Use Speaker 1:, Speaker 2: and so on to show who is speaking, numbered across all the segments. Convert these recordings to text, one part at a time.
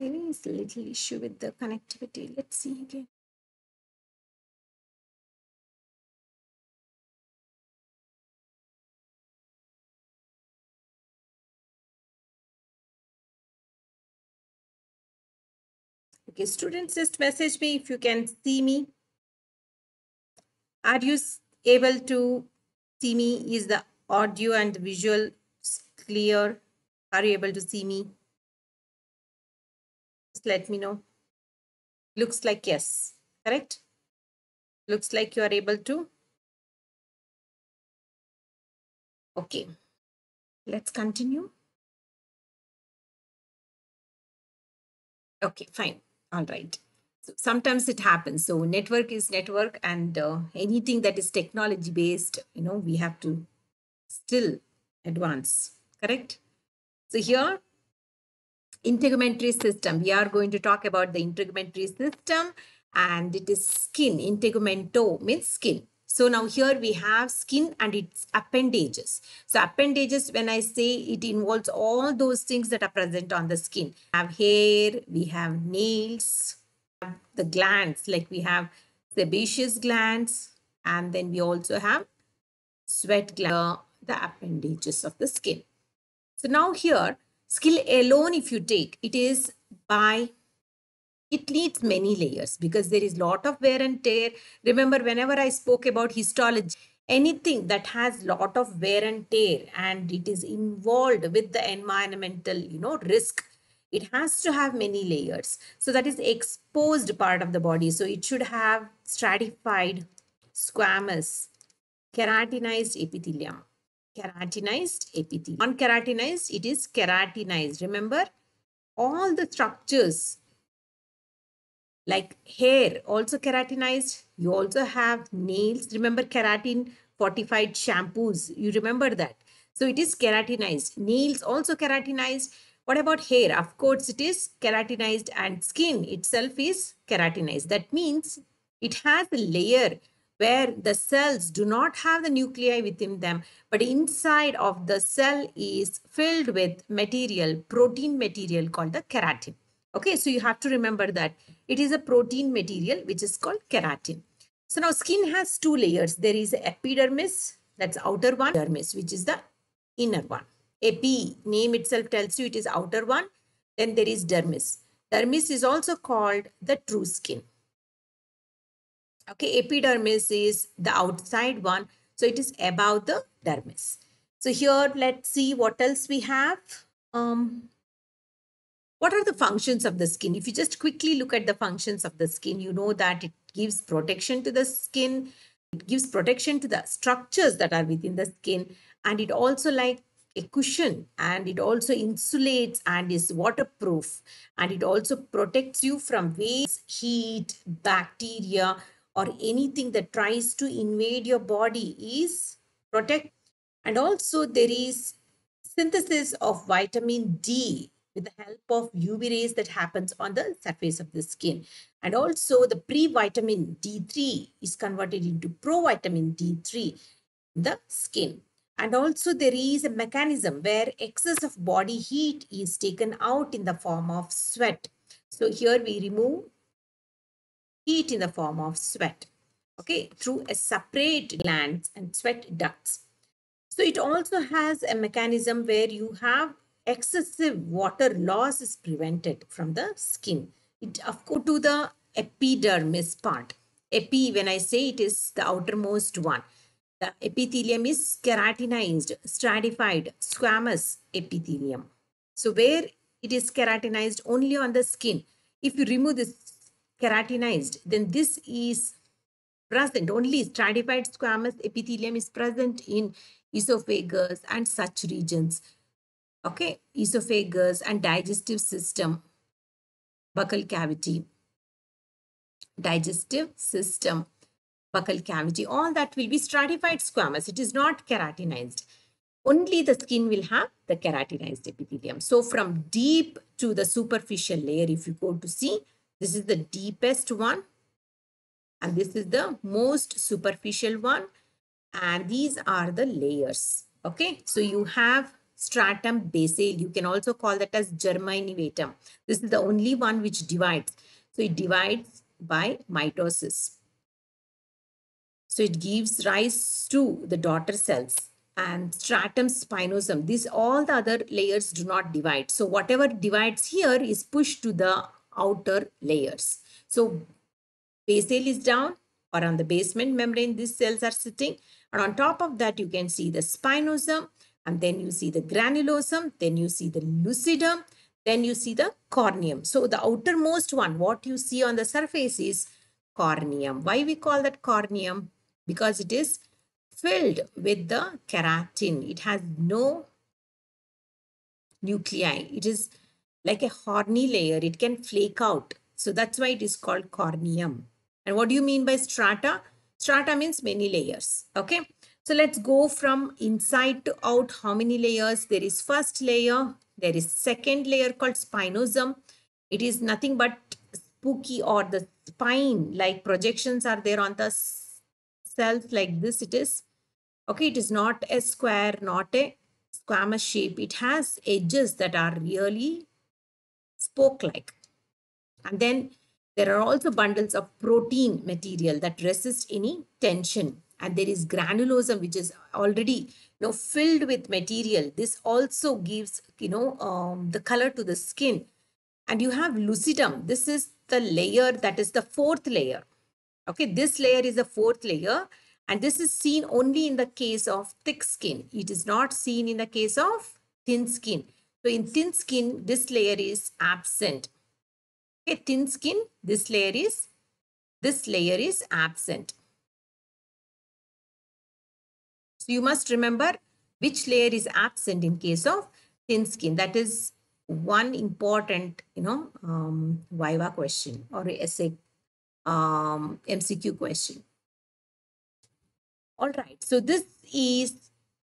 Speaker 1: There is little issue with the connectivity. Let's see again. Okay,
Speaker 2: students, just message me if you can see me. Are you
Speaker 3: able to see me? Is the audio and the visual clear? Are you able to see me? Just let me know. Looks like yes, correct? Looks like you are able to.
Speaker 1: Okay, let's continue.
Speaker 3: Okay, fine. All right. So sometimes it happens. So network is network and uh, anything that is
Speaker 2: technology based, you know, we have to still advance, correct? So here integumentary system. We are going to talk about the integumentary system and it is skin. Integumento means skin. So now here we have skin and its appendages. So appendages, when I say it involves all those things that are present on the skin. We have hair, we have nails, we have the glands, like we have sebaceous glands, and then we also have sweat gland, the appendages of the skin. So now here skill alone if you take it is by it needs many layers because there is lot of wear and tear remember whenever i spoke about histology anything that has lot of wear and tear and it is involved with the environmental you know risk it has to have many layers so that is exposed part of the body so it should have stratified squamous keratinized epithelium keratinized epithelium. Non-keratinized, it is keratinized. Remember, all the structures like hair also keratinized. You also have nails. Remember keratin fortified shampoos. You remember that. So it is keratinized. Nails also keratinized. What about hair? Of course, it is keratinized and skin itself is keratinized. That means it has a layer where the cells do not have the nuclei within them, but inside of the cell is filled with material, protein material called the keratin. Okay, so you have to remember that it is a protein material which is called keratin. So now skin has two layers. There is epidermis, that's outer one, dermis, which is the inner one. Epi, name itself tells you it is outer one. Then there is dermis. Dermis is also called the true skin. Okay, epidermis is the outside one. So it is above the dermis. So here let's see what else we have. Um, what are the functions of the skin? If you just quickly look at the functions of the skin, you know that it gives protection to the skin. It gives protection to the structures that are within the skin. And it also like a cushion and it also insulates and is waterproof and it also protects you from waste, heat, bacteria, or anything that tries to invade your body is protect. And also there is synthesis of vitamin D with the help of UV rays that happens on the surface of the skin. And also the pre-vitamin D3 is converted into pro-vitamin D3 in the skin. And also there is a mechanism where excess of body heat is taken out in the form of sweat. So here we remove heat in the form of sweat, okay, through a separate glands and sweat ducts. So it also has a mechanism where you have excessive water loss is prevented from the skin. It of course to the epidermis part. Epi, when I say it is the outermost one. The epithelium is keratinized, stratified, squamous epithelium. So where it is keratinized only on the skin. If you remove this keratinized, then this is present. Only stratified squamous epithelium is present in esophagus and such regions. Okay, esophagus and digestive system, buccal cavity, digestive system, buccal cavity, all that will be stratified squamous. It is not keratinized. Only the skin will have the keratinized epithelium. So from deep to the superficial layer, if you go to see, this is the deepest one and this is the most superficial one and these are the layers. Okay, so you have stratum basale. You can also call that as germinativum. This is the only one which divides. So it divides by mitosis. So it gives rise to the daughter cells and stratum spinosum. These all the other layers do not divide. So whatever divides here is pushed to the outer layers. So basal is down or on the basement membrane these cells are sitting and on top of that you can see the spinosum and then you see the granulosum, then you see the lucidum, then you see the corneum. So the outermost one, what you see on the surface is corneum. Why we call that corneum? Because it is filled with the keratin. It has no nuclei. It is like a horny layer. It can flake out. So that's why it is called corneum. And what do you mean by strata? Strata means many layers. Okay. So let's go from inside to out. How many layers? There is first layer. There is second layer called spinosum. It is nothing but spooky or the spine like projections are there on the cells like this it is. Okay. It is not a square, not a squamous shape. It has edges that are really spoke like And then there are also bundles of protein material that resist any tension. And there is granulosum, which is already you know, filled with material. This also gives, you know, um, the color to the skin. And you have lucidum. This is the layer that is the fourth layer. Okay, this layer is the fourth layer. And this is seen only in the case of thick skin. It is not seen in the case of thin skin.
Speaker 3: So in thin skin, this layer is absent. Okay, thin skin, this layer is, this layer is absent. So you must remember which layer is absent in case of
Speaker 2: thin skin. That is one important, you know, um, Viva question or essay um, MCQ question. All right, so this is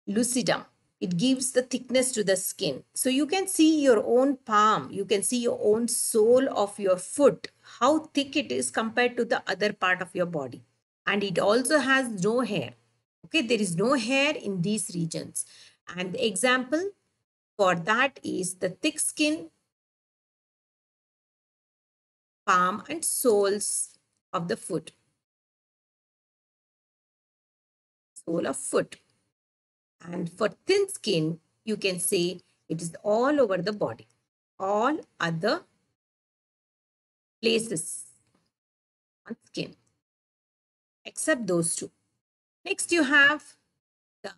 Speaker 2: lucidum. It gives the thickness to the skin. So you can see your own palm, you can see your own sole of your foot, how thick it is compared to the other part of your body. And it also has no hair.
Speaker 3: Okay, there is no hair in these regions. And the example for that is the thick skin, palm and soles of the foot. Sole of foot. And for thin skin, you can say it is all over the body, all other places on skin, except those two. Next, you have the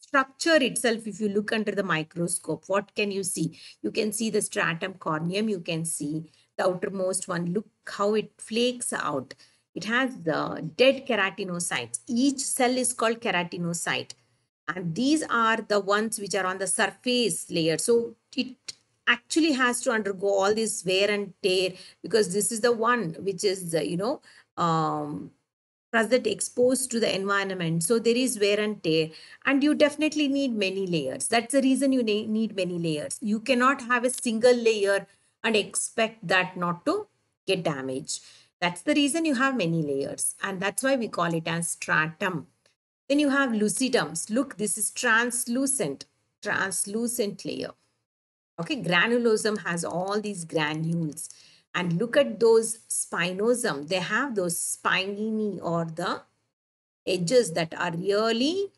Speaker 3: structure itself. If you look under the microscope, what
Speaker 2: can you see? You can see the stratum corneum. You can see the outermost one. Look how it flakes out. It has the dead keratinocytes. Each cell is called keratinocyte and these are the ones which are on the surface layer so it actually has to undergo all this wear and tear because this is the one which is uh, you know um, that exposed to the environment so there is wear and tear and you definitely need many layers that's the reason you need many layers you cannot have a single layer and expect that not to get damaged that's the reason you have many layers and that's why we call it as stratum then you have lucidums. Look, this is translucent, translucent layer. Okay, granulosum has all these granules. And look at those spinosum. They have those spiny or the edges that are really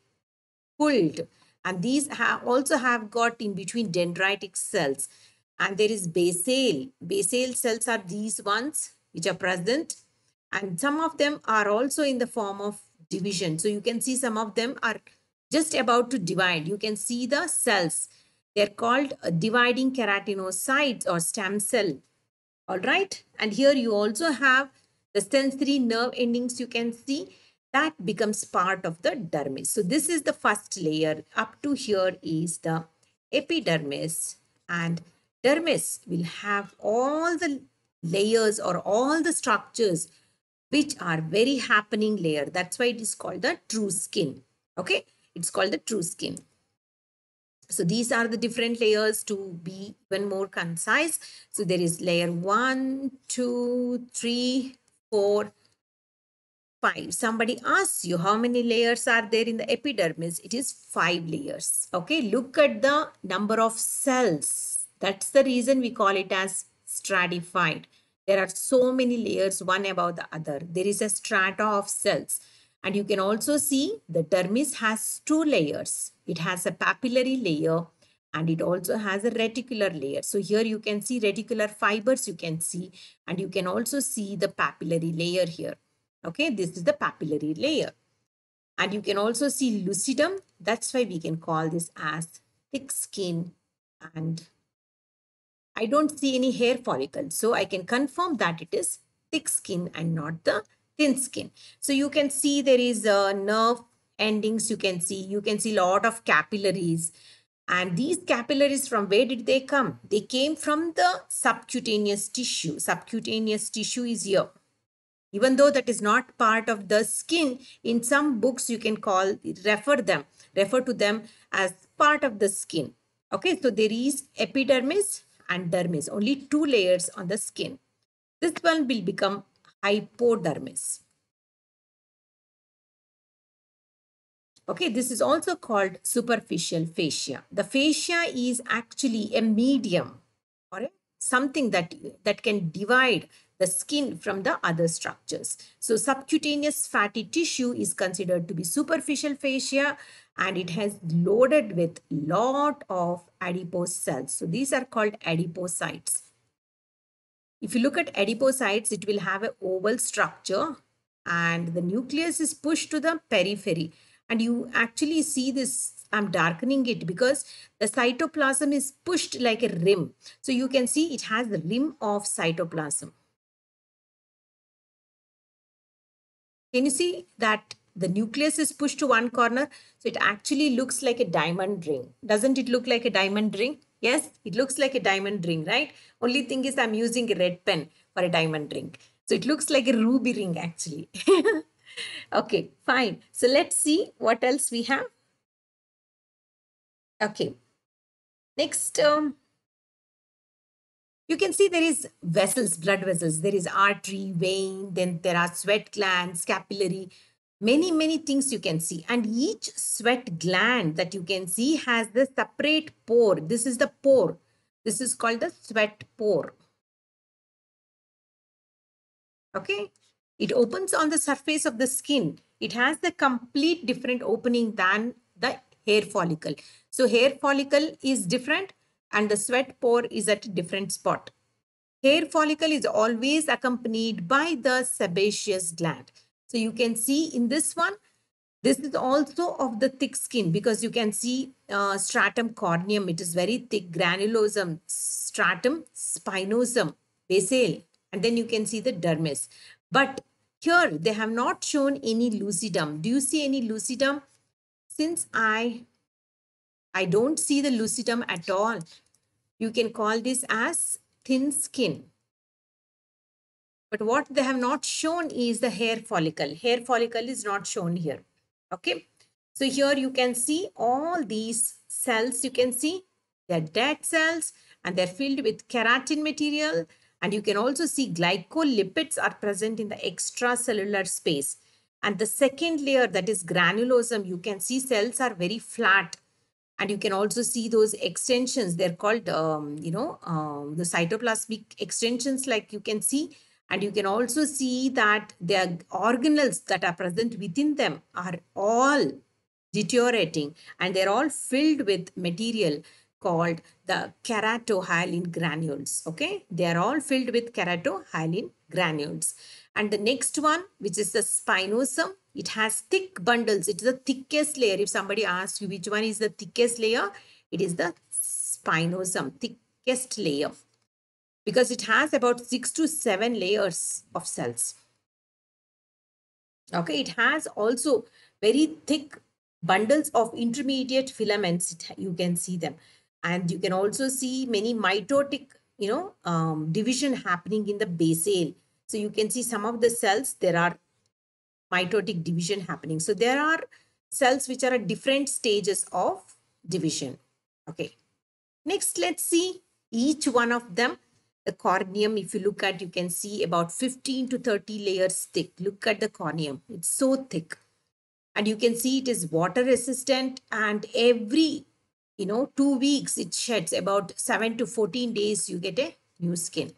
Speaker 2: pulled. And these have also have got in between dendritic cells. And there is basal. Basal cells are these ones which are present. And some of them are also in the form of division. So you can see some of them are just about to divide. You can see the cells. They're called uh, dividing keratinocytes or stem cell. All right. And here you also have the sensory nerve endings you can see that becomes part of the dermis. So this is the first layer. Up to here is the epidermis and dermis will have all the layers or all the structures which are very happening layer. That's why it is called the true skin. Okay, it's called the true skin. So these are the different layers to be even more concise. So there is layer one, two, three, four, five. Somebody asks you how many layers are there in the epidermis. It is five layers. Okay, look at the number of cells. That's the reason we call it as stratified there are so many layers one above the other there is a strata of cells and you can also see the dermis has two layers it has a papillary layer and it also has a reticular layer so here you can see reticular fibers you can see and you can also see the papillary layer here okay this is the papillary layer and you can also see lucidum that's why we can call this as thick skin and I don't see any hair follicle. So I can confirm that it is thick skin and not the thin skin. So you can see there is a nerve endings you can see. You can see lot of capillaries. And these capillaries from where did they come? They came from the subcutaneous tissue. Subcutaneous tissue is here. Even though that is not part of the skin, in some books you can call, refer them, refer to them as part of the skin. Okay, so there is
Speaker 3: epidermis, and dermis, only two layers on the skin. This one will become hypodermis. Okay, this is also called superficial fascia. The fascia is actually
Speaker 2: a medium or something that, that can divide the skin from the other structures. So subcutaneous fatty tissue is considered to be superficial fascia and it has loaded with lot of adipose cells. So these are called adipocytes. If you look at adipocytes, it will have an oval structure and the nucleus is pushed to the periphery. And you actually see this I'm darkening it because the cytoplasm is
Speaker 3: pushed like a rim. So you can see it has the rim of cytoplasm. Can you see that the nucleus is pushed to
Speaker 2: one corner. So it actually looks like a diamond ring. Doesn't it look like a diamond ring? Yes, it looks like a diamond ring, right? Only thing is I'm using a red pen for a diamond ring. So it looks like a ruby ring actually. okay, fine. So let's see
Speaker 3: what else we have. Okay. Next, um, you can see there is vessels, blood vessels. There is artery,
Speaker 2: vein, then there are sweat glands, capillary many, many things you can see. And each sweat gland that you can see has the separate pore. This is the
Speaker 3: pore. This is called the sweat pore. Okay. It opens on the surface of the skin. It has the complete different
Speaker 2: opening than the hair follicle. So hair follicle is different and the sweat pore is at a different spot. Hair follicle is always accompanied by the sebaceous gland. So you can see in this one, this is also of the thick skin because you can see uh, stratum corneum. It is very thick, granulosum, stratum, spinosum, basal. And then you can see the dermis. But here they have not shown any lucidum. Do you see any lucidum?
Speaker 3: Since I, I don't see the lucidum at all, you can call this as thin skin. But
Speaker 2: what they have not shown is the hair follicle. Hair follicle is not shown here. Okay. So here you can see all these cells. You can see they're dead cells and they're filled with keratin material. And you can also see glycolipids are present in the extracellular space. And the second layer that is granulosome, you can see cells are very flat. And you can also see those extensions. They're called, um, you know, um, the cytoplasmic extensions like you can see and you can also see that their organelles that are present within them are all deteriorating and they're all filled with material called the keratohyalin granules. Okay, they are all filled with keratohyalin granules. And the next one, which is the spinosum, it has thick bundles. It's the thickest layer. If somebody asks you which one is the thickest layer, it is the spinosum, thickest layer because it has about six to seven layers of cells. Okay, it has also very thick bundles of intermediate filaments. you can see them. And you can also see many mitotic, you know, um, division happening in the basal. So you can see some of the cells, there are mitotic division happening. So there are cells which are at different stages of division. Okay. Next, let's see each one of them the corneum if you look at you can see about 15 to 30 layers thick look at the corneum it's so thick and you can see it is water resistant and every you know two weeks it sheds about 7 to 14 days you get a new skin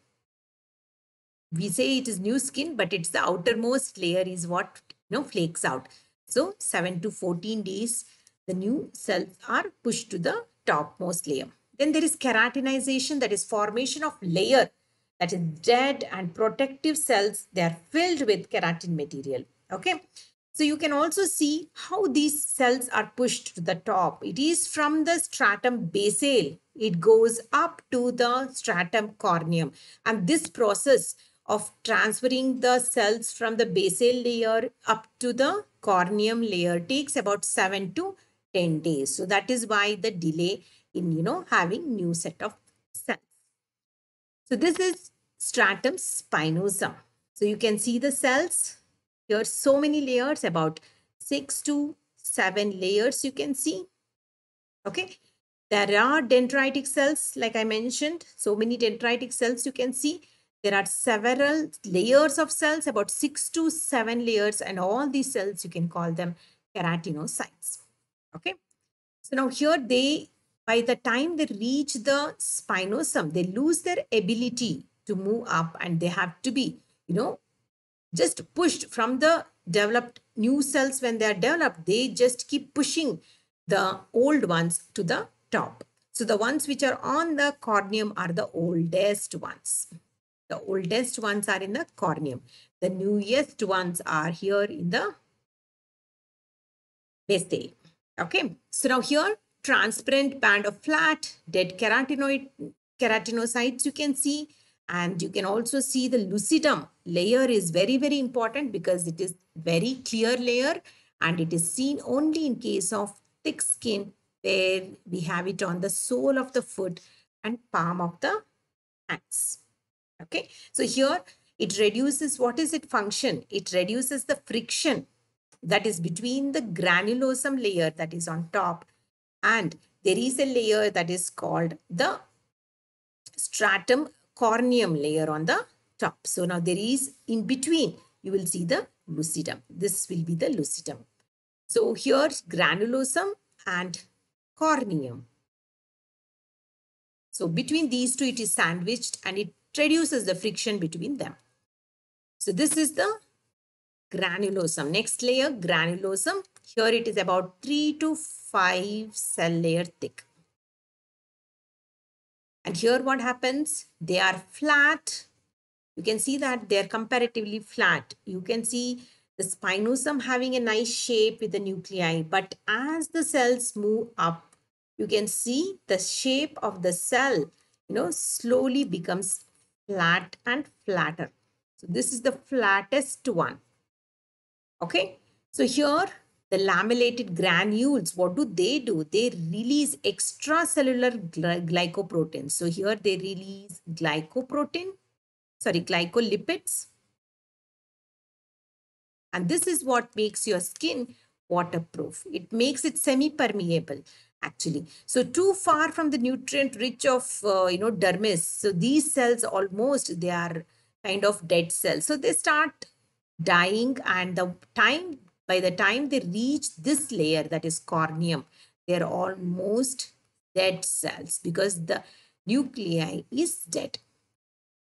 Speaker 2: we say it is new skin but it's the outermost layer is what you know flakes out so 7 to 14 days the new cells are pushed to the topmost layer then there is keratinization, that is formation of layer, that is dead and protective cells, they are filled with keratin material. Okay. So you can also see how these cells are pushed to the top. It is from the stratum basale. It goes up to the stratum corneum. And this process of transferring the cells from the basal layer up to the corneum layer takes about 7 to 10 days. So that is why the delay in you know having new set of cells. So this is stratum spinosum. So you can see the cells. Here so many layers about 6 to 7 layers you can see. Okay. There are dendritic cells like I mentioned. So many dendritic cells you can see. There are several layers of cells about 6 to 7 layers and all these cells you can call them keratinocytes. Okay. So now here they by the time they reach the spinosum, they lose their ability to move up and they have to be, you know, just pushed from the developed new cells when they are developed. They just keep pushing the old ones to the top. So the ones which are on the corneum are the oldest ones. The oldest ones are in the corneum. The newest ones are here in the base day. Okay, so now here transparent band of flat dead keratinoid keratinocytes you can see and you can also see the lucidum layer is very very important because it is very clear layer and it is seen only in case of thick skin where we have it on the sole of the foot and palm of the hands okay so here it reduces what is it function it reduces the friction that is between the granulosum layer that is on top and there is a layer that is called the stratum corneum layer on the top. So now there is in between, you will see the lucidum. This will be the lucidum. So here
Speaker 3: granulosum and corneum. So between these two, it is sandwiched and it reduces the friction between them.
Speaker 2: So this is the granulosum. Next layer, granulosum. Here it is about 3 to 5 cell layer thick. And here what happens? They are flat. You can see that they're comparatively flat. You can see the spinosum having a nice shape with the nuclei. But as the cells move up, you can see the shape of the cell, you know, slowly becomes flat and flatter. So this is the flattest one. Okay. So here the lamellated granules, what do they do? They release extracellular glycoproteins.
Speaker 3: So here they release glycoprotein, sorry, glycolipids. And this is what makes your skin waterproof.
Speaker 2: It makes it semi-permeable actually. So too far from the nutrient rich of, uh, you know, dermis. So these cells almost, they are kind of dead cells. So they start dying and the time by the time they reach this layer that is corneum they're almost dead cells because the nuclei is dead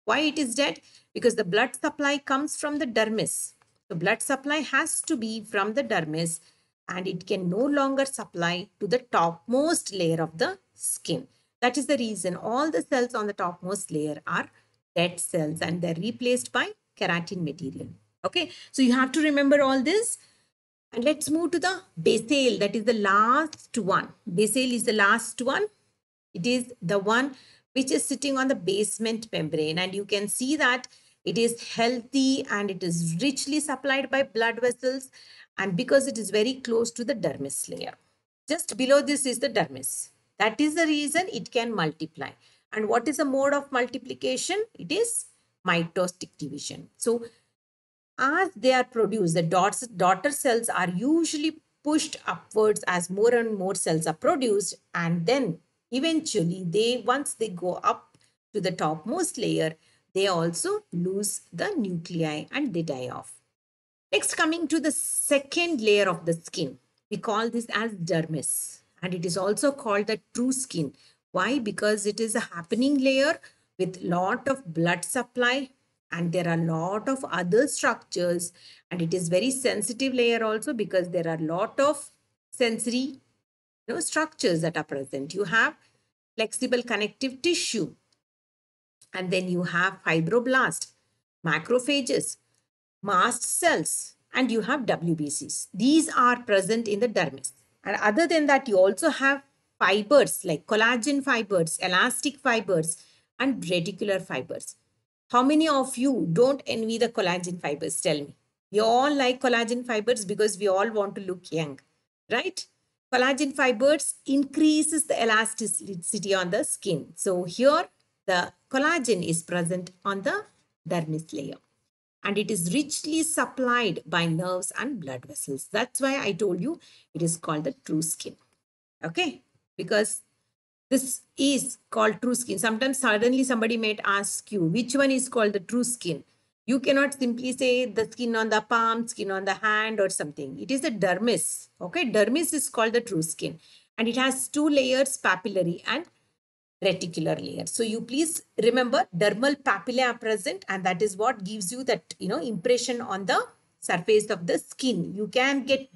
Speaker 2: why it is dead because the blood supply comes from the dermis the blood supply has to be from the dermis and it can no longer supply to the topmost layer of the skin that is the reason all the cells on the topmost layer are dead cells and they're replaced by keratin material Okay, so you have to remember all this. And let's move to the basal, that is the last one. Basal is the last one. It is the one which is sitting on the basement membrane. And you can see that it is healthy and it is richly supplied by blood vessels. And because it is very close to the dermis layer. Just below this is the dermis. That is the reason it can multiply. And what is the mode of multiplication? It is mitotic division. So as they are produced, the daughter cells are usually pushed upwards as more and more cells are produced. And then eventually they, once they go up to the topmost layer, they also lose the nuclei and they die off. Next, coming to the second layer of the skin, we call this as dermis and it is also called the true skin. Why? Because it is a happening layer with lot of blood supply, and there are a lot of other structures and it is very sensitive layer also because there are a lot of sensory you know, structures that are present. You have flexible connective tissue and then you have fibroblast, macrophages, mast cells and you have WBCs. These are present in the dermis. And other than that, you also have fibers like collagen fibers, elastic fibers and reticular fibers. How many of you don't envy the collagen fibers? Tell me. We all like collagen fibers because we all want to look young, right? Collagen fibers increases the elasticity on the skin. So here the collagen is present on the dermis layer and it is richly supplied by nerves and blood vessels. That's why I told you it is called the true skin. Okay, because this is called true skin. Sometimes suddenly somebody might ask you, which one is called the true skin? You cannot simply say the skin on the palm, skin on the hand or something. It is the dermis. Okay, dermis is called the true skin. And it has two layers, papillary and reticular layer. So you please remember dermal papillae are present and that is what gives you that, you know, impression on the surface of the skin. You can get,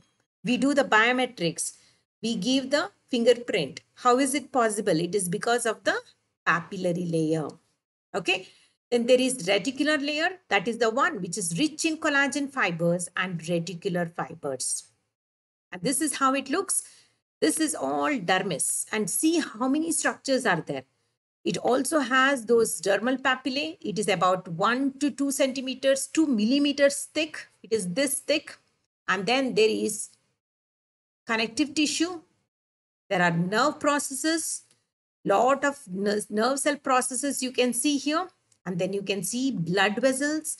Speaker 2: we do the biometrics. We give the fingerprint. How is it possible? It is because of the papillary layer. Okay. Then there is reticular layer. That is the one which is rich in collagen fibers and reticular fibers. And this is how it looks. This is all dermis. And see how many structures are there. It also has those dermal papillae. It is about 1 to 2 centimeters, 2 millimeters thick. It is this thick. And then there is connective tissue there are nerve processes, lot of nerve cell processes you can see here. And then you can see blood vessels.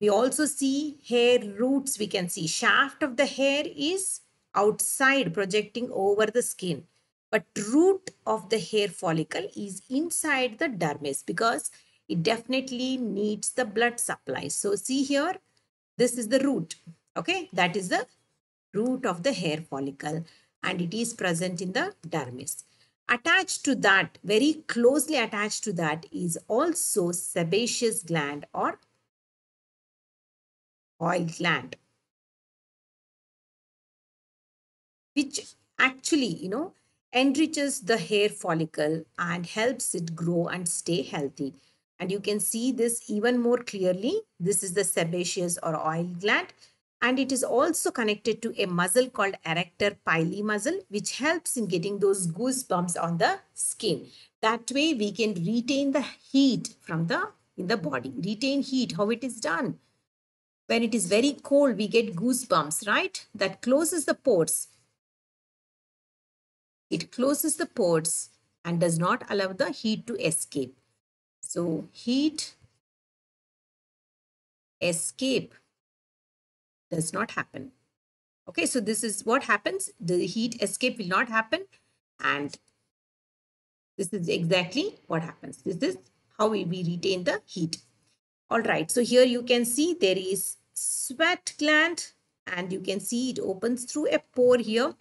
Speaker 2: We also see hair roots. We can see shaft of the hair is outside projecting over the skin. But root of the hair follicle is inside the dermis because it definitely needs the blood supply. So see here, this is the root. Okay, that is the root of the hair follicle and it is present in the dermis. Attached to that, very closely attached
Speaker 3: to that is also sebaceous gland or oil gland, which actually, you know, enriches the hair follicle and helps it grow
Speaker 2: and stay healthy. And you can see this even more clearly. This is the sebaceous or oil gland and it is also connected to a muscle called erector pili muscle which helps in getting those goosebumps on the skin that way we can retain the heat from the in the body retain heat how it is done when it is very cold we get goosebumps right that closes the pores
Speaker 3: it closes the pores and does not allow the heat to escape so heat escape does not happen. Okay, so this is what happens. The heat escape will not happen. And this is exactly what
Speaker 2: happens. This is how we retain the heat. All right, so here you can see there is sweat gland and you can see it opens through a pore here.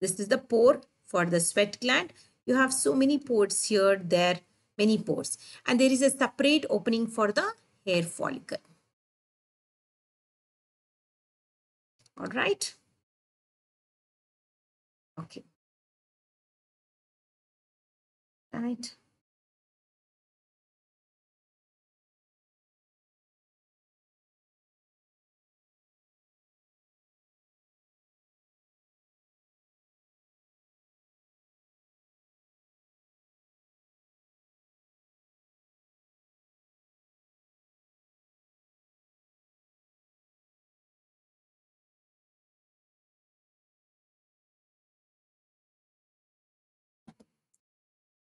Speaker 2: This is the pore for the sweat gland. You have so many pores here, there, many pores. And there is a separate opening for the hair follicle.
Speaker 1: All right. Okay. Right.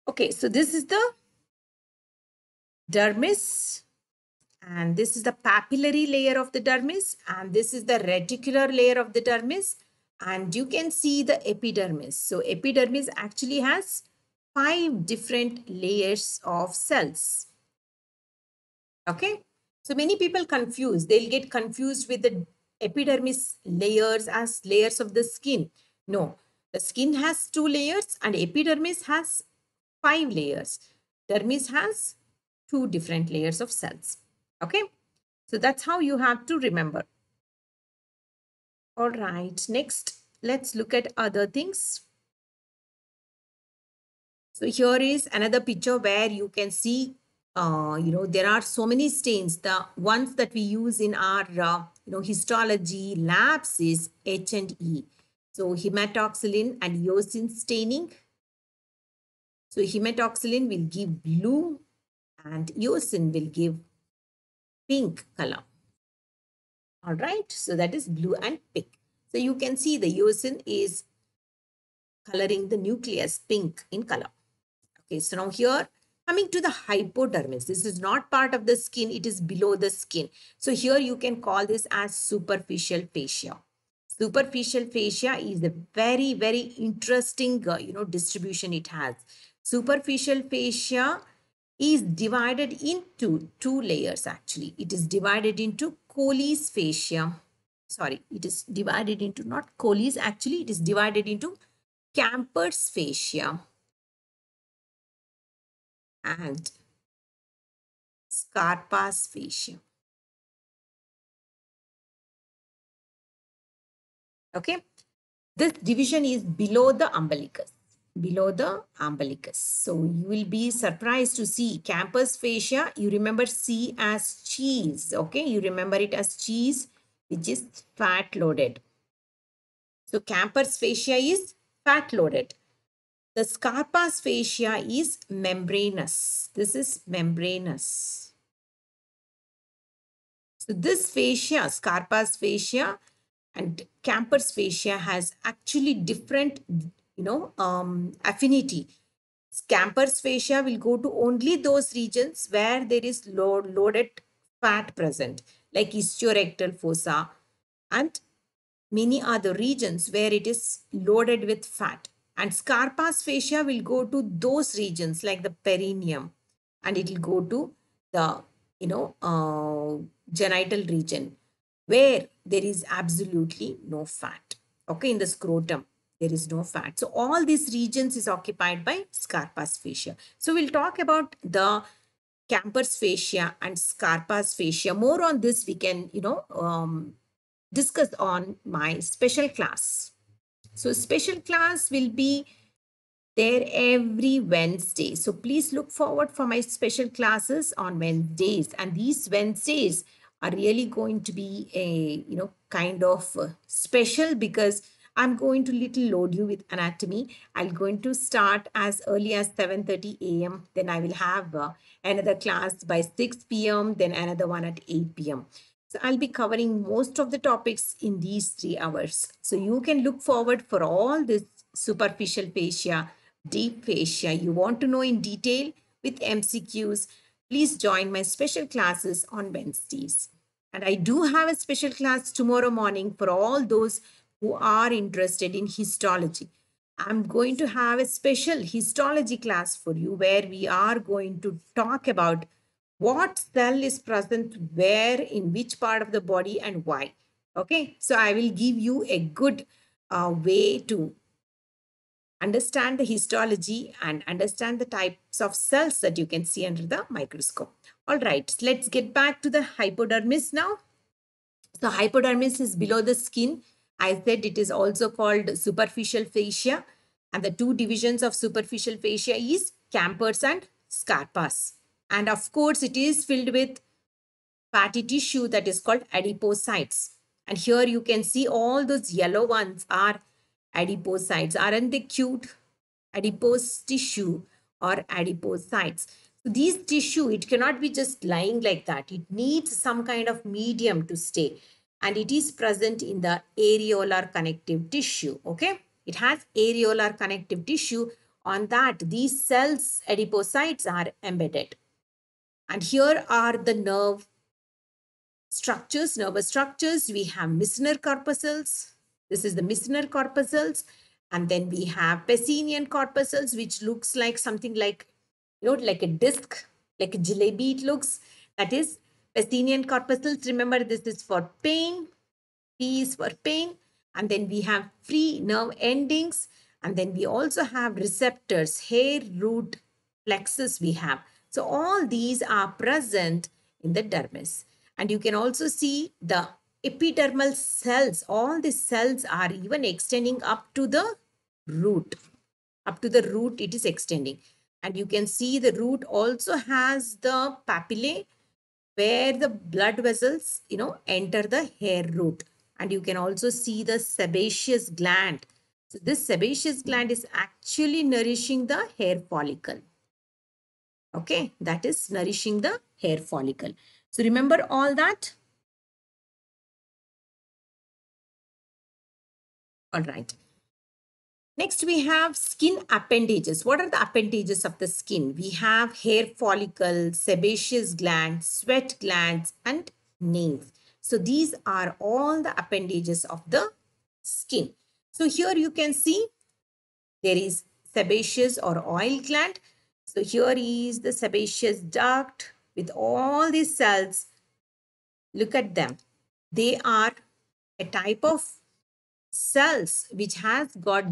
Speaker 3: Okay, so this is the dermis and this is the papillary layer of the
Speaker 2: dermis and this is the reticular layer of the dermis and you can see the epidermis. So epidermis actually has five different layers of cells. Okay, so many people confuse. They'll get confused with the epidermis layers as layers of the skin. No, the skin has two layers and epidermis has five layers. Dermis has two different layers of cells. Okay, so that's how you have to
Speaker 3: remember. All right, next let's look at other things. So here is another picture where you
Speaker 2: can see, uh, you know, there are so many stains. The ones that we use in our, uh, you know, histology labs is H and E. So hematoxylin
Speaker 3: and eosin staining so hematoxylin will give blue and eosin will give pink color. All right, so that is blue and pink. So you can see the eosin is
Speaker 2: coloring the nucleus pink in color. Okay, so now here coming to the hypodermis, this is not part of the skin, it is below the skin. So here you can call this as superficial fascia. Superficial fascia is a very, very interesting, uh, you know, distribution it has. Superficial fascia is divided into two layers actually. It is divided into Colles
Speaker 3: fascia. Sorry, it is divided into not Colles actually, it is divided into Camper's fascia
Speaker 1: and Scarpa's fascia.
Speaker 3: Okay, this division is below the umbilicus below the umbilicus. So you will be surprised to
Speaker 2: see campus fascia. You remember C as cheese. Okay, you remember it as cheese, which is fat loaded. So campus fascia is fat loaded. The scarpa's fascia is membranous. This is membranous. So this fascia, scarpa's fascia and campus fascia has actually different you know, um, affinity. Scamper's fascia will go to only those regions where there is low, loaded fat present, like ischiorectal fossa and many other regions where it is loaded with fat. And Scarpa's fascia will go to those regions like the perineum and it will go to the, you know, uh, genital region where there is absolutely no fat, okay, in the scrotum there is no fat. So all these regions is occupied by Scarpa's fascia. So we'll talk about the Camper's fascia and Scarpa's fascia. More on this we can, you know, um, discuss on my special class. So special class will be there every Wednesday. So please look forward for my special classes on Wednesdays. And these Wednesdays are really going to be a, you know, kind of uh, special because I'm going to little load you with anatomy. I'm going to start as early as 7.30 a.m. Then I will have uh, another class by 6 p.m. Then another one at 8 p.m. So I'll be covering most of the topics in these three hours. So you can look forward for all this superficial fascia, deep fascia. You want to know in detail with MCQs, please join my special classes on Wednesdays. And I do have a special class tomorrow morning for all those who are interested in histology. I'm going to have a special histology class for you where we are going to talk about what cell is present where, in which part of the body and why. Okay, so I will give you a good uh, way to understand the histology and understand the types of cells that you can see under the microscope. All right, let's get back to the hypodermis now. The hypodermis is below the skin. I said it is also called superficial fascia. And the two divisions of superficial fascia is campers and scarpas. And of course, it is filled with fatty tissue that is called adipocytes. And here you can see all those yellow ones are adipocytes. Aren't they cute? Adipose tissue or adipocytes. So these tissue, it cannot be just lying like that. It needs some kind of medium to stay and it is present in the areolar connective tissue. Okay, it has areolar connective tissue. On that, these cells, adipocytes, are embedded. And here are the nerve structures, nervous structures. We have Misner corpuscles. This is the Misner corpuscles. And then we have Pacinian corpuscles, which looks like something like, you know, like a disc, like a jalebi it looks. That is Pacinian corpuscles, remember this is for pain, P is for pain, and then we have free nerve endings, and then we also have receptors, hair root plexus we have. So all these are present in the dermis. And you can also see the epidermal cells, all the cells are even extending up to the root. Up to the root it is extending. And you can see the root also has the papillae where the blood vessels, you know, enter the hair root. And you can also see the sebaceous gland. So this sebaceous gland is actually nourishing the hair follicle. Okay, that is nourishing the hair follicle. So remember all that?
Speaker 3: All right. Next, we have skin appendages. What are the appendages of the skin? We have hair
Speaker 2: follicle, sebaceous glands, sweat glands, and nails. So these are all the appendages of the skin. So here you can see there is sebaceous or oil gland. So here is the sebaceous duct with all these cells. Look at them. They are a type of cells which has got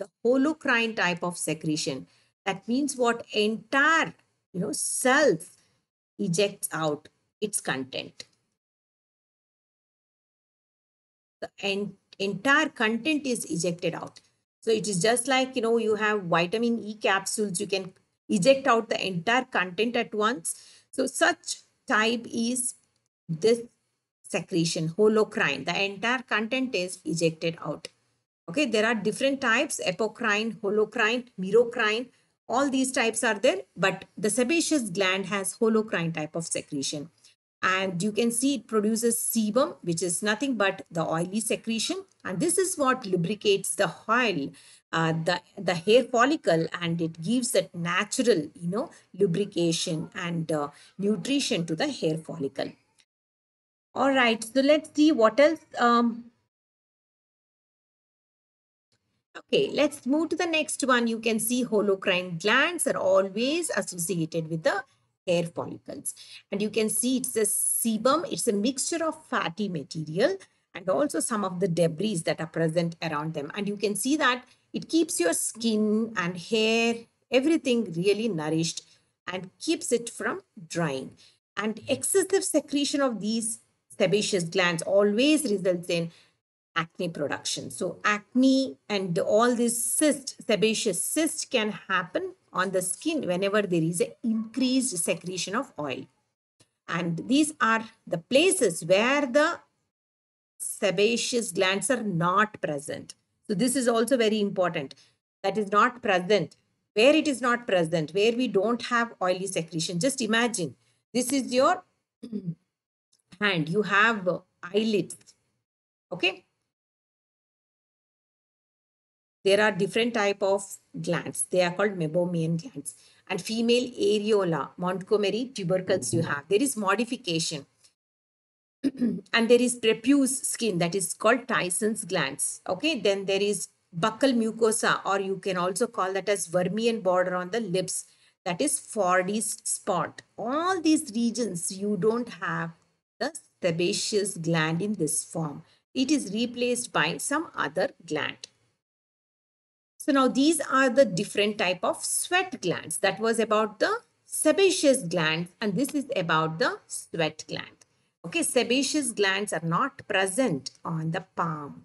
Speaker 2: the holocrine type of secretion. That means what entire, you know,
Speaker 3: self ejects out its content. The en entire content is ejected out. So it is
Speaker 2: just like, you know, you have vitamin E capsules, you can eject out the entire content at once. So such type is this secretion, holocrine. The entire content is ejected out. Okay, there are different types, apocrine, holocrine, mirocrine, All these types are there, but the sebaceous gland has holocrine type of secretion. And you can see it produces sebum, which is nothing but the oily secretion. And this is what lubricates the oil, uh, the, the hair follicle, and it gives that natural, you know, lubrication
Speaker 3: and uh, nutrition to the hair follicle. All right, so let's see what else um, Okay, let's
Speaker 2: move to the next one. You can see holocrine glands are always associated with the hair follicles. And you can see it's a sebum. It's a mixture of fatty material and also some of the debris that are present around them. And you can see that it keeps your skin and hair, everything really nourished and keeps it from drying. And excessive secretion of these sebaceous glands always results in acne production. So acne and all these cysts, sebaceous cysts can happen on the skin whenever there is an increased secretion of oil. And these are the places where the sebaceous glands are not present. So this is also very important. That is not present. Where it is not present, where we don't have oily secretion.
Speaker 3: Just imagine, this is your hand. You have eyelids. Okay there are different type of glands. They are called meibomian glands. And female areola,
Speaker 2: Montgomery tubercles you have. There is modification. and there is prepuce skin that is called Tyson's glands. Okay, then there is buccal mucosa or you can also call that as vermian border on the lips. That is Fordy's spot. All these regions you don't have the sebaceous gland in this form. It is replaced by some other gland. So now these are the different type of sweat glands. That was about the sebaceous glands and this is about the sweat gland. Okay, sebaceous glands are not present on the palm.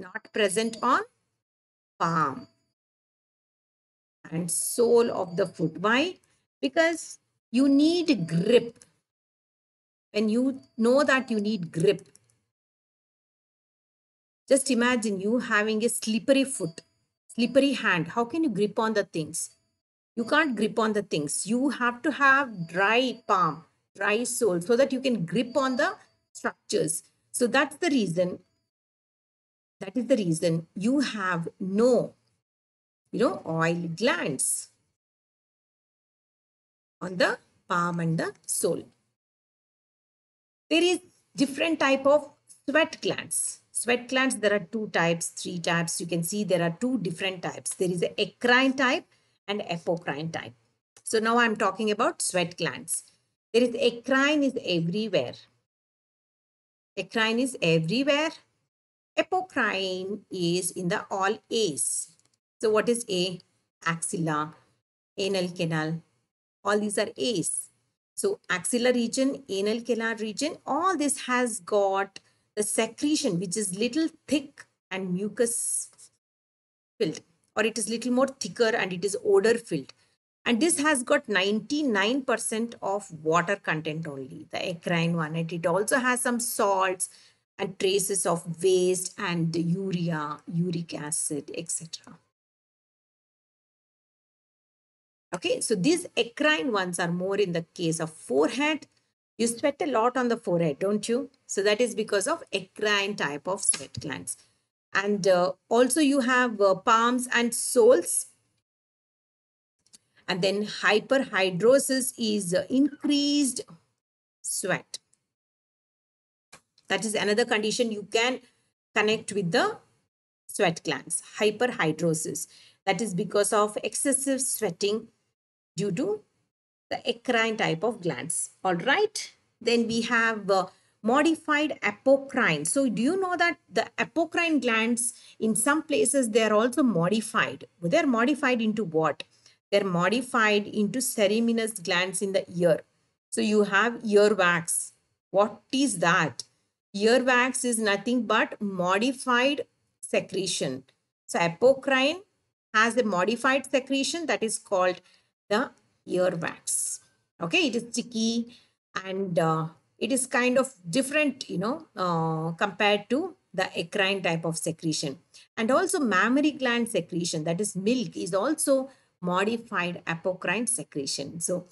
Speaker 2: Not present
Speaker 3: on palm and sole of the foot. Why? Because you need grip. When you know that you need grip, just imagine you having
Speaker 2: a slippery foot, slippery hand. How can you grip on the things? You can't grip on the things. You have to have dry palm, dry sole so that you can grip on
Speaker 3: the structures. So that's the reason. That is the reason you have no, you know, oil glands on the palm and the sole. There is different type of sweat glands. Sweat glands, there are two types, three
Speaker 2: types. You can see there are two different types. There is the eccrine type and apocrine type. So now I'm talking about sweat glands. There is eccrine is everywhere. Eccrine is everywhere. Apocrine is in the all A's. So what is A? Axilla, anal canal. All these are A's. So axilla region, anal canal region, all this has got the secretion, which is little thick and mucus filled, or it is little more thicker and it is odor filled. And this has got 99% of water content only, the acrine one. And it
Speaker 3: also has some salts and traces of waste and urea, uric acid, etc. Okay, so these acrine ones are more in the case of forehead, you sweat a lot on the forehead,
Speaker 2: don't you? So that is because of eccrine type of sweat glands. And uh, also you have uh, palms and soles. And then hyperhidrosis is uh, increased sweat. That is another condition you can connect with the sweat glands, hyperhidrosis. That is because of excessive sweating due to the eccrine type of glands. All right. Then we have uh, modified apocrine. So do you know that the apocrine glands in some places they are also modified. They are modified into what? They are modified into ceruminous glands in the ear. So you have earwax. What is that? Earwax is nothing but modified secretion. So apocrine has a modified secretion that is called the earwax okay it is sticky and uh, it is kind of different you know uh, compared to the acrine type of secretion and also mammary gland secretion that is milk is also modified apocrine secretion so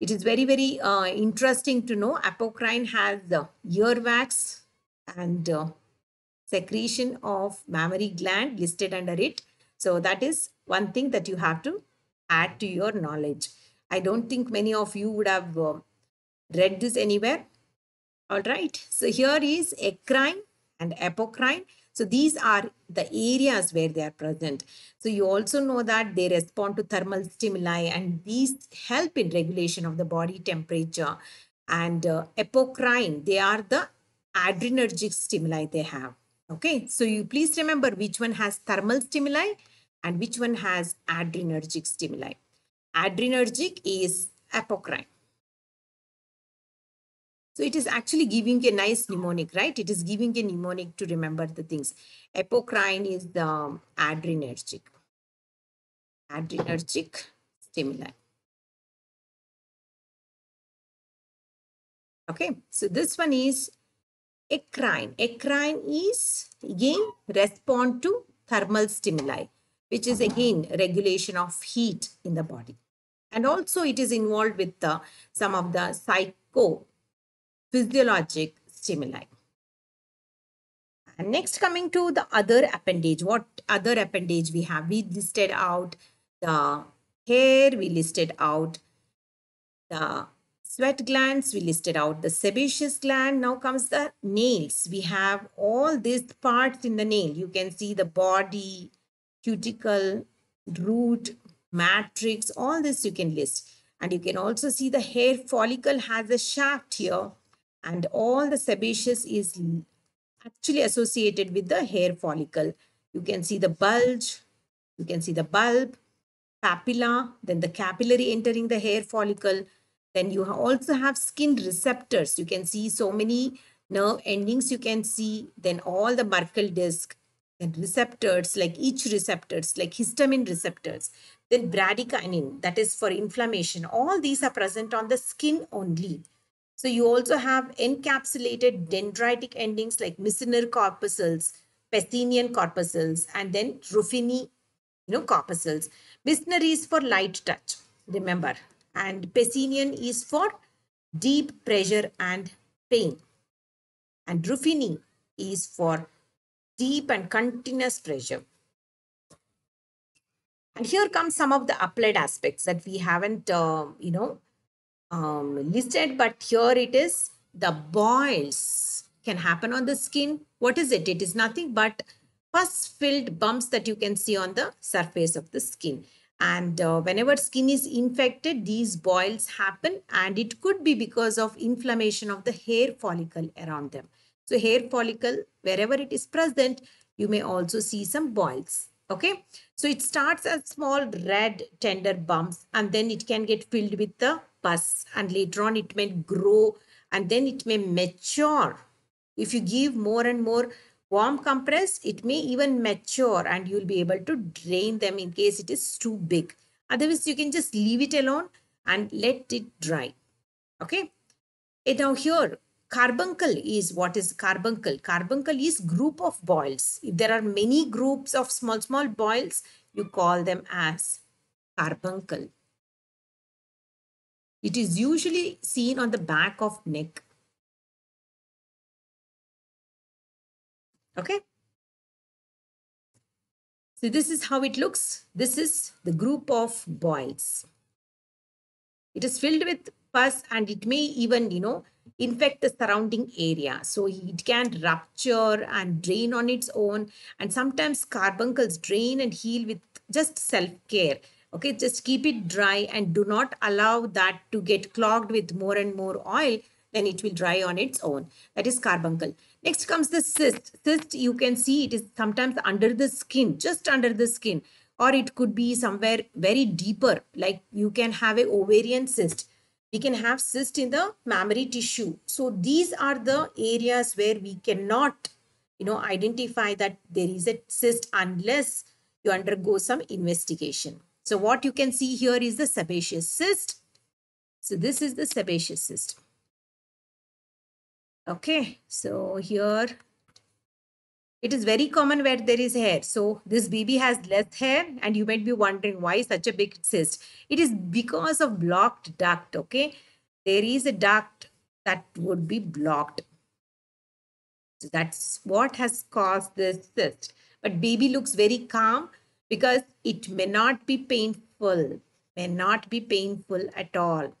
Speaker 2: it is very very uh, interesting to know apocrine has the earwax and uh, secretion of mammary gland listed under it so that is one thing that you have to add to your knowledge. I don't think many of you would have uh, read this anywhere. All right. So here is acrine and apocrine. So these are the areas where they are present. So you also know that they respond to thermal stimuli and these help in regulation of the body temperature. And uh, apocrine, they are the adrenergic stimuli they have. Okay, so you please remember which one has thermal stimuli and which one has adrenergic stimuli. Adrenergic is apocrine. So it is actually giving a nice mnemonic, right? It is giving a mnemonic to remember the things. Epocrine is the adrenergic, adrenergic stimuli.
Speaker 3: Okay, so this one is ecrine. Ecrine is again respond to
Speaker 2: thermal stimuli which is again regulation of heat in the body. And also it is involved with the, some of the psychophysiologic stimuli. And next coming to the other appendage, what other appendage we have? We listed out the hair, we listed out the sweat glands, we listed out the sebaceous gland. Now comes the nails. We have all these parts in the nail. You can see the body, cuticle, root, matrix, all this you can list. And you can also see the hair follicle has a shaft here and all the sebaceous is actually associated with the hair follicle. You can see the bulge, you can see the bulb, papilla, then the capillary entering the hair follicle. Then you also have skin receptors. You can see so many nerve endings you can see, then all the Merkel disc, and receptors like each receptors like histamine receptors then mm-hmm. bradykinin that is for inflammation all these are present on the skin only so you also have encapsulated dendritic endings like Mycenae corpuscles pacinian corpuscles and then ruffini you know corpuscles Mycenae is for light touch remember and pacinian is for deep pressure and pain and ruffini is for deep and continuous pressure. And here comes some of the applied aspects that we haven't, uh, you know, um, listed, but here it is. The boils can happen on the skin. What is it? It is nothing but pus-filled bumps that you can see on the surface of the skin. And uh, whenever skin is infected, these boils happen and it could be because of inflammation of the hair follicle around them. So hair follicle, wherever it is present, you may also see some boils. Okay, so it starts as small red tender bumps and then it can get filled with the pus and later on it may grow and then it may mature. If you give more and more warm compress, it may even mature and you'll be able to drain them in case it is too big. Otherwise, you can just leave it alone and let it dry. Okay. And now here, carbuncle is what is carbuncle carbuncle is group of boils if there are many groups of small small boils you call them as carbuncle it is usually seen on the back of neck okay so this is how it looks this is the group of boils it is filled with us and it may even, you know, infect the surrounding area. So it can rupture and drain on its own. And sometimes carbuncles drain and heal with just self-care. Okay, just keep it dry and do not allow that to get clogged with more and more oil. Then it will dry on its own. That is carbuncle. Next comes the cyst. Cyst, you can see it is sometimes under the skin, just under the skin. Or it could be somewhere very deeper, like you can have a ovarian cyst we can have cyst in the mammary tissue. So these are the areas where we cannot, you know, identify that there is a cyst unless you undergo some investigation. So what you can see here is the sebaceous
Speaker 3: cyst. So this is the sebaceous cyst. Okay, so here it is very common where there is hair. So
Speaker 2: this baby has less hair and you might be wondering why such a big cyst. It is because of blocked duct, okay? There is a duct that would be blocked. So that's what has caused this cyst. But baby looks very calm because it may not be painful, may not be painful at all.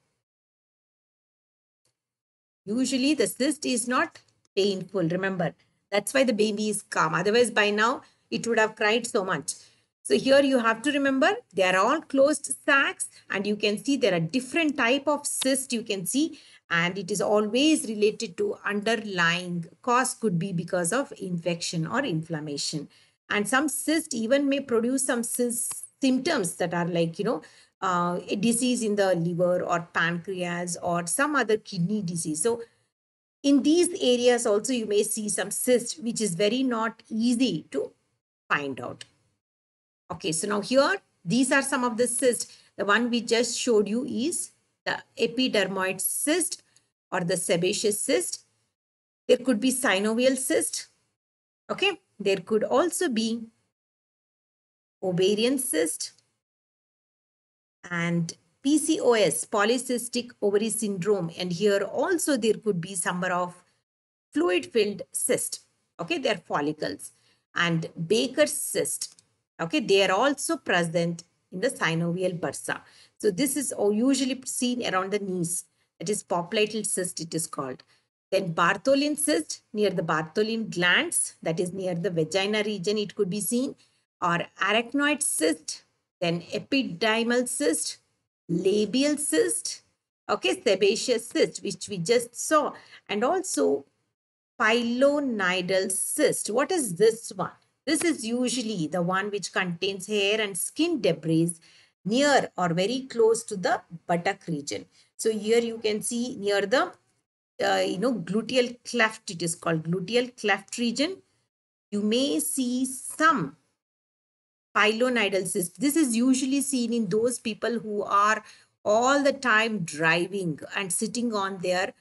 Speaker 2: Usually the cyst is not painful, remember. That's why the baby is calm. Otherwise, by now, it would have cried so much. So here you have to remember they are all closed sacs and you can see there are different type of cyst you can see and it is always related to underlying cause could be because of infection or inflammation. And some cyst even may produce some symptoms that are like, you know, uh, a disease in the liver or pancreas or some other kidney disease. So in these areas also you may see some cyst which is very not easy to find out okay so now here these are some of the cysts the one we just showed you is the epidermoid cyst or the sebaceous cyst
Speaker 3: there could be synovial cyst okay there could also be ovarian cyst and
Speaker 2: PCOS, polycystic ovary syndrome. And here also there could be some of fluid-filled cyst. Okay, they're follicles. And Baker's cyst. Okay, they are also present in the synovial bursa. So this is usually seen around the knees. It is popliteal cyst, it is called. Then Bartholin cyst near the Bartholin glands, that is near the vagina region, it could be seen, or arachnoid cyst, then epidymal cyst, labial cyst, okay, sebaceous cyst, which we just saw, and also pilonidal cyst. What is this one? This is usually the one which contains hair and skin debris near or very close to the buttock region. So here you can see near the, uh, you know, gluteal cleft, it is called gluteal cleft region. You may see some pilonidal cyst. This is usually seen in those people who are all the time driving and sitting on their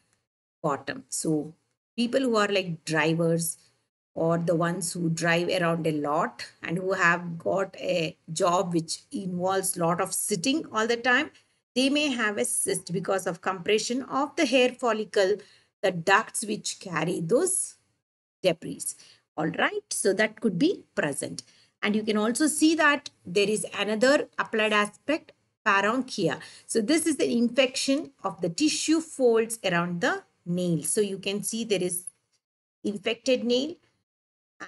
Speaker 2: bottom. So people who are like drivers or the ones who drive around a lot and who have got a job which involves lot of sitting all the time, they may have a cyst because of compression of the hair follicle, the ducts which carry those debris. All right, so that could be present. And you can also see that there is another applied aspect, paronychia. So this is the infection of the tissue folds around the nail. So you can see there is infected nail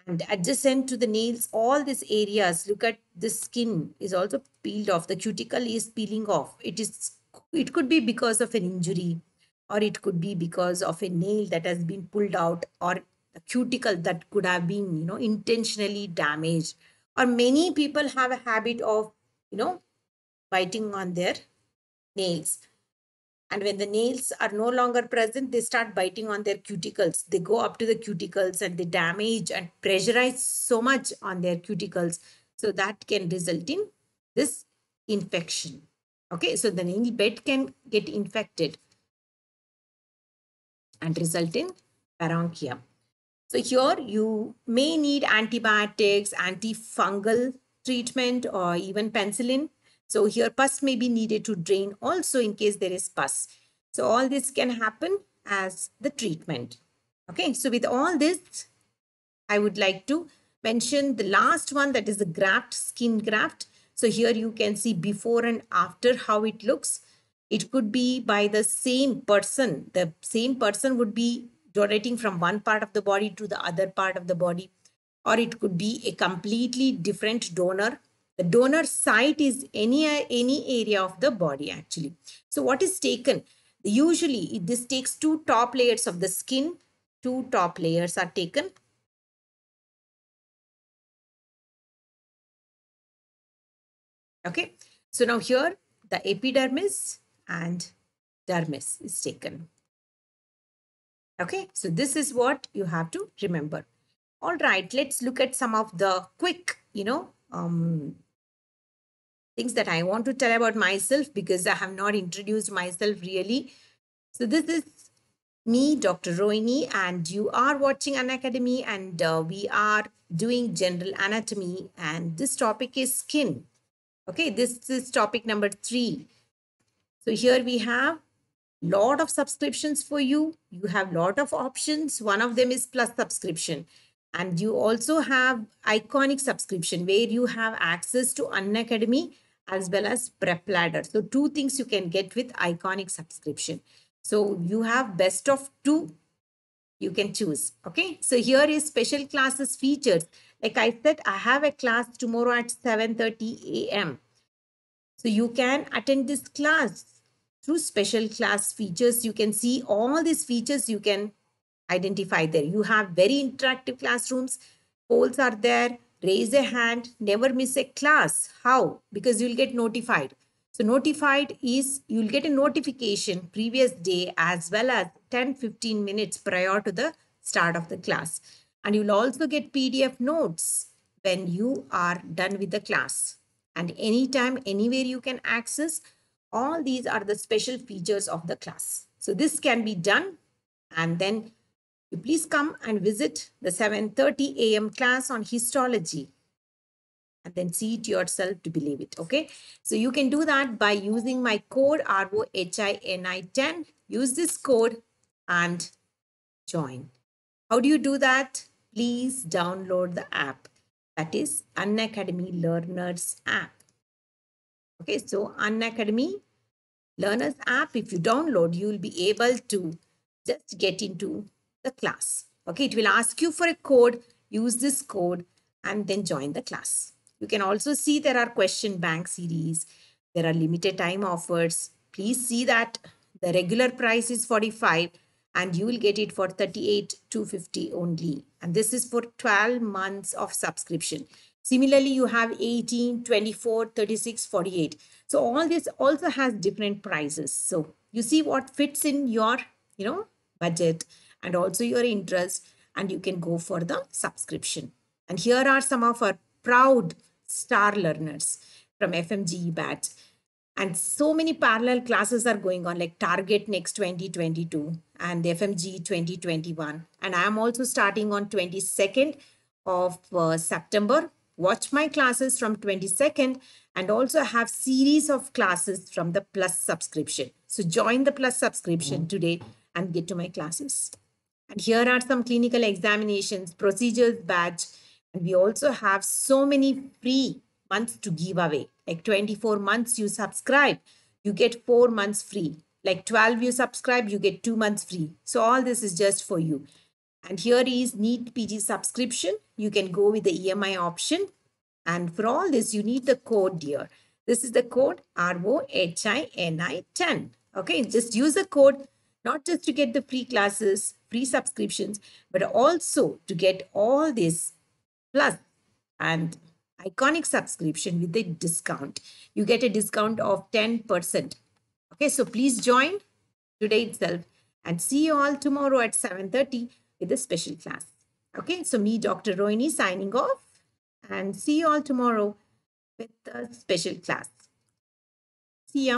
Speaker 2: and adjacent to the nails, all these areas, look at the skin is also peeled off. The cuticle is peeling off. It is, it could be because of an injury or it could be because of a nail that has been pulled out or a cuticle that could have been, you know, intentionally damaged or many people have a habit of, you know, biting on their nails. And when the nails are no longer present, they start biting on their cuticles. They go up to the cuticles and they damage and pressurize so much on their cuticles.
Speaker 3: So that can result in this infection. Okay, so the nail bed can get infected and result in
Speaker 2: parenchyma. So here you may need antibiotics, antifungal treatment, or even penicillin. So here pus may be needed to drain also in case there is pus. So all this can happen as the treatment. Okay, so with all this, I would like to mention the last one that is the graft, skin graft. So here you can see before and after how it looks. It could be by the same person. The same person would be donating from one part of the body to the other part of the body, or it could be a completely different donor. The donor site is any, any area of the body actually.
Speaker 3: So what is taken? Usually this takes two top layers of the skin, two top layers are taken Okay, so now here the epidermis and dermis is taken. Okay, so this
Speaker 2: is what you have to remember. All right, let's look at some of the quick, you know, um, things that I want to tell about myself because I have not introduced myself really. So this is me, Dr. Rohini, and you are watching An Academy and uh, we are doing general anatomy and this topic is skin. Okay, this is topic number three. So here we have lot of subscriptions for you. You have lot of options. One of them is plus subscription. And you also have iconic subscription where you have access to Unacademy as well as Prep Ladder. So two things you can get with iconic subscription. So you have best of two you can choose. Okay. So here is special classes features. Like I said, I have a class tomorrow at 7.30 a.m. So you can attend this class through special class features, you can see all these features you can identify there. You have very interactive classrooms, polls are there, raise a hand, never miss a class. How? Because you'll get notified. So notified is you'll get a notification previous day as well as 10-15 minutes prior to the start of the class. And you'll also get PDF notes when you are done with the class. And anytime, anywhere you can access all these are the special features of the class. So this can be done and then you please come and visit the 7.30 a.m. class on histology and then see it yourself to believe it. Okay. So you can do that by using my code ROHINI10. Use this code and join. How do you do that? Please download the app. That is Unacademy Learners app. Okay, so Unacademy Learners app, if you download, you will be able to just get into the class. Okay, it will ask you for a code, use this code and then join the class. You can also see there are question bank series. There are limited time offers. Please see that the regular price is 45 and you will get it for 38 250 only. And this is for 12 months of subscription. Similarly, you have 18, 24, 36, 48. So all this also has different prices. So you see what fits in your, you know, budget and also your interest and you can go for the subscription. And here are some of our proud star learners from FMGE BAT. And so many parallel classes are going on like Target next 2022 and FMG 2021. And I'm also starting on 22nd of uh, September watch my classes from 22nd and also have series of classes from the plus subscription so join the plus subscription mm-hmm. today and get to my classes and here are some clinical examinations procedures badge and we also have so many free months to give away like 24 months you subscribe you get 4 months free like 12 you subscribe you get 2 months free so all this is just for you and here is need PG subscription. You can go with the EMI option. And for all this, you need the code here. This is the code ROHINI10. Okay, just use the code not just to get the free classes, free subscriptions, but also to get all this plus and iconic subscription with a discount. You get a discount of 10%. Okay, so please join today itself and see you all tomorrow at 7.30 with a special class. Okay, so me, Dr. Rohini, signing off and see you all tomorrow with a special class. See ya.